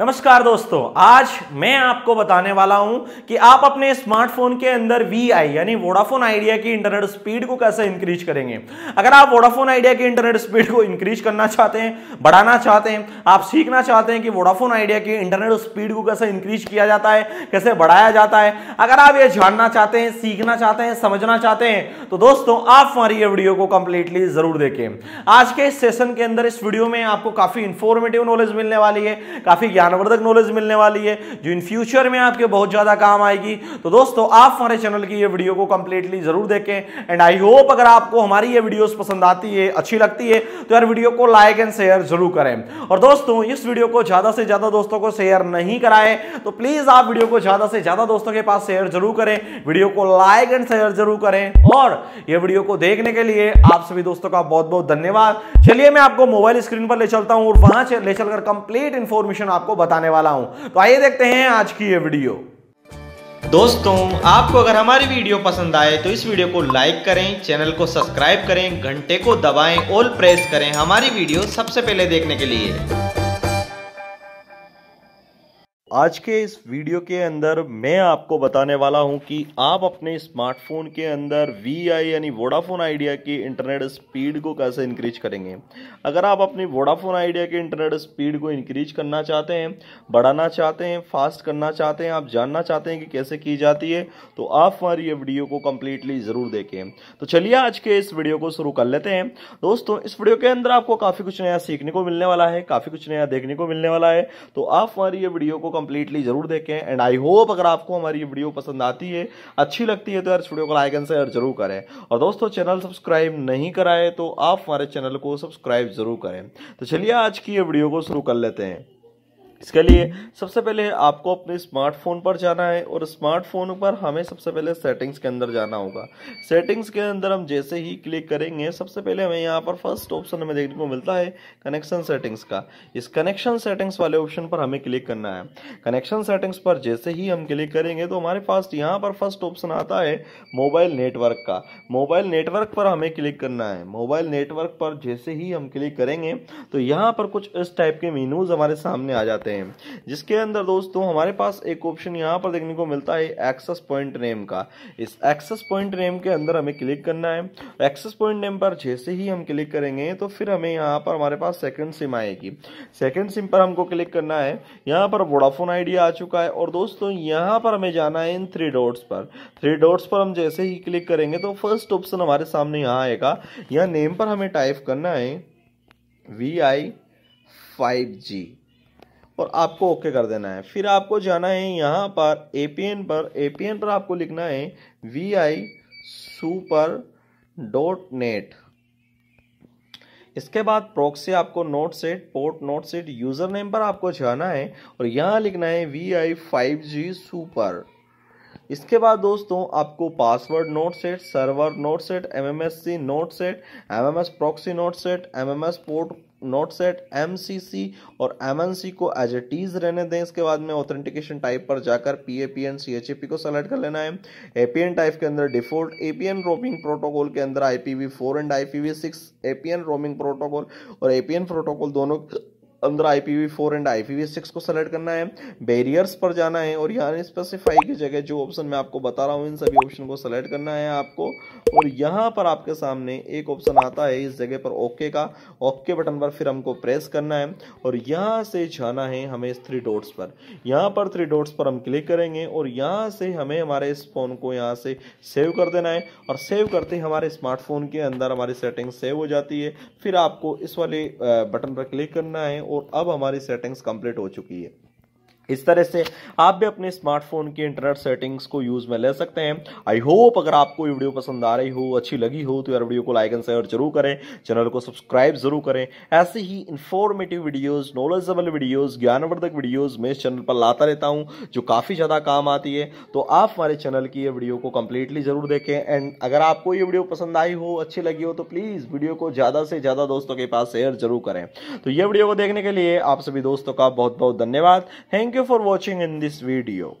नमस्कार दोस्तों आज मैं आपको बताने वाला हूं कि आप अपने स्मार्टफोन के अंदर वी आई यानी वोडाफोन आइडिया की इंटरनेट स्पीड को कैसे इंक्रीज करेंगे अगर आप वोडाफोन आइडिया की इंटरनेट स्पीड को इंक्रीज करना चाहते हैं बढ़ाना चाहते हैं आप सीखना चाहते हैं कि वोडाफोन आइडिया की इंटरनेट स्पीड को कैसे इंक्रीज किया जाता है कैसे बढ़ाया जाता है अगर आप ये जानना चाहते हैं सीखना चाहते हैं समझना चाहते हैं तो दोस्तों आप हमारी ये वीडियो को कंप्लीटली जरूर देखें आज के सेशन के अंदर इस वीडियो में आपको काफी इंफॉर्मेटिव नॉलेज मिलने वाली है काफी ज्ञानवर्धक नॉलेज मिलने वाली है जो इन फ्यूचर में आपके बहुत ज़्यादा काम आएगी तो दोस्तों आप हमारे चैनल की ये वीडियो को कंप्लीटली जरूर देखें एंड आई होप अगर आपको हमारी ये वीडियोस पसंद आती है अच्छी लगती है तो यार वीडियो को लाइक एंड शेयर जरूर करें और दोस्तों इस वीडियो को ज़्यादा से ज़्यादा दोस्तों को शेयर नहीं कराएं तो प्लीज़ आप वीडियो को ज़्यादा से ज़्यादा दोस्तों के पास शेयर जरूर करें वीडियो को लाइक एंड शेयर जरूर करें और यह वीडियो को देखने के लिए आप सभी दोस्तों का बहुत बहुत धन्यवाद चलिए मैं आपको मोबाइल स्क्रीन पर ले चलता हूं और वहां ले चलकर कंप्लीट इंफॉर्मेशन आपको आपको बताने वाला हूं तो आइए देखते हैं आज की ये वीडियो दोस्तों आपको अगर हमारी वीडियो पसंद आए तो इस वीडियो को लाइक करें चैनल को सब्सक्राइब करें घंटे को दबाएं ऑल प्रेस करें हमारी वीडियो सबसे पहले देखने के लिए आज के इस वीडियो के अंदर मैं आपको बताने वाला हूं कि आप अपने स्मार्टफोन के अंदर वी आई यानी वोडाफोन आइडिया की इंटरनेट स्पीड को कैसे इंक्रीज करेंगे अगर आप अपनी वोडाफोन आइडिया की इंटरनेट स्पीड को इंक्रीज करना चाहते हैं बढ़ाना चाहते हैं फास्ट करना चाहते हैं आप जानना चाहते हैं कि कैसे की जाती है तो आप हमारी ये वीडियो को कम्प्लीटली ज़रूर देखें तो चलिए आज के इस वीडियो को शुरू कर लेते हैं दोस्तों इस वीडियो के अंदर आपको काफ़ी कुछ नया सीखने को मिलने वाला है काफ़ी कुछ नया देखने को मिलने वाला है तो आप हमारी ये वीडियो को कंप्लीटली जरूर देखें एंड आई होप अगर आपको हमारी वीडियो पसंद आती है अच्छी लगती है तो यार वीडियो को लाइक एंड शेयर जरूर करें और दोस्तों चैनल सब्सक्राइब नहीं कराए तो आप हमारे चैनल को सब्सक्राइब जरूर करें तो चलिए आज की ये वीडियो को शुरू कर लेते हैं इसके लिए सबसे पहले आपको अपने स्मार्टफोन पर जाना है और स्मार्टफोन पर हमें सबसे पहले सेटिंग्स के अंदर जाना होगा सेटिंग्स के अंदर हम जैसे ही क्लिक करेंगे सबसे पहले हमें यहाँ पर फर्स्ट ऑप्शन हमें देखने को मिलता है कनेक्शन सेटिंग्स का इस कनेक्शन सेटिंग्स वाले ऑप्शन पर हमें क्लिक करना है कनेक्शन सेटिंग्स पर जैसे ही हम क्लिक करेंगे तो हमारे पास यहाँ पर फर्स्ट ऑप्शन आता है मोबाइल नेटवर्क का मोबाइल नेटवर्क पर हमें क्लिक करना है मोबाइल नेटवर्क पर जैसे ही हम क्लिक करेंगे तो यहाँ पर कुछ इस टाइप के मीनूज हमारे सामने आ जाते हैं करते हैं जिसके अंदर दोस्तों हमारे पास एक ऑप्शन यहाँ पर देखने को मिलता है एक्सेस पॉइंट नेम का इस एक्सेस पॉइंट नेम के अंदर हमें क्लिक करना है एक्सेस पॉइंट नेम पर जैसे ही हम क्लिक करेंगे तो फिर हमें यहाँ पर हमारे पास सेकेंड सिम आएगी सेकेंड सिम पर हमको क्लिक करना है यहाँ पर वोडाफोन आइडिया आ चुका है और दोस्तों यहाँ पर हमें जाना है इन थ्री डॉट्स पर थ्री डॉट्स पर हम जैसे ही क्लिक करेंगे तो फर्स्ट ऑप्शन हमारे सामने यहाँ आएगा यहाँ नेम पर हमें टाइप करना है वी आई फाइव जी और आपको ओके कर देना है फिर आपको जाना है यहाँ पर एपीएन पर एपीएन पर आपको लिखना है V I super dot net इसके बाद प्रोक से आपको not set port not set user name पर आपको जाना है और यहाँ लिखना है V I five G super इसके बाद दोस्तों आपको password not set server not set M M S C not set M M S proxy not set M M S port not set M C C और M N C को as a tease रहने दें इसके बाद में authentication type पर जाकर P A P N C H A P को सेलेक्ट कर लेना है ए पी एन टाइप के अंदर default A P N roaming protocol के अंदर I P V four and I P V six A P N roaming protocol और A P N protocol दोनों अंदर I P V four and I P V six को select करना है barriers पर जाना है और यहाँ स्पेसिफाई की जगह जो ऑप्शन मैं आपको बता रहा हूँ इन सभी ऑप्शन को सेलेक्ट करना है आपको और यहाँ पर आपके सामने एक ऑप्शन आता है इस जगह पर ओके का ओके बटन पर फिर हमको प्रेस करना है और यहाँ से जाना है हमें इस थ्री डोट्स पर यहाँ पर थ्री डोट्स पर हम क्लिक करेंगे और यहाँ से हमें हमारे इस फोन को यहाँ से सेव कर देना है और सेव करते ही हमारे स्मार्टफोन के अंदर हमारी सेटिंग सेव हो जाती है फिर आपको इस वाले बटन पर क्लिक करना है और अब हमारी सेटिंग्स कंप्लीट हो चुकी है इस तरह से आप भी अपने स्मार्टफोन की इंटरनेट सेटिंग्स को यूज़ में ले सकते हैं आई होप अगर आपको ये वीडियो पसंद आ रही हो अच्छी लगी हो तो यार वीडियो को लाइक एंड शेयर जरूर करें चैनल को सब्सक्राइब जरूर करें ऐसे ही इंफॉर्मेटिव वीडियोस नॉलेजेबल वीडियोस ज्ञानवर्धक वीडियोस मैं इस चैनल पर लाता रहता हूँ जो काफ़ी ज़्यादा काम आती है तो आप हमारे चैनल की ये वीडियो को कंप्लीटली ज़रूर देखें एंड अगर आपको ये वीडियो पसंद आई हो अच्छी लगी हो तो प्लीज़ वीडियो को ज़्यादा से ज़्यादा दोस्तों के पास शेयर जरूर करें तो ये वीडियो को देखने के लिए आप सभी दोस्तों का बहुत बहुत धन्यवाद thank you you for watching in this video.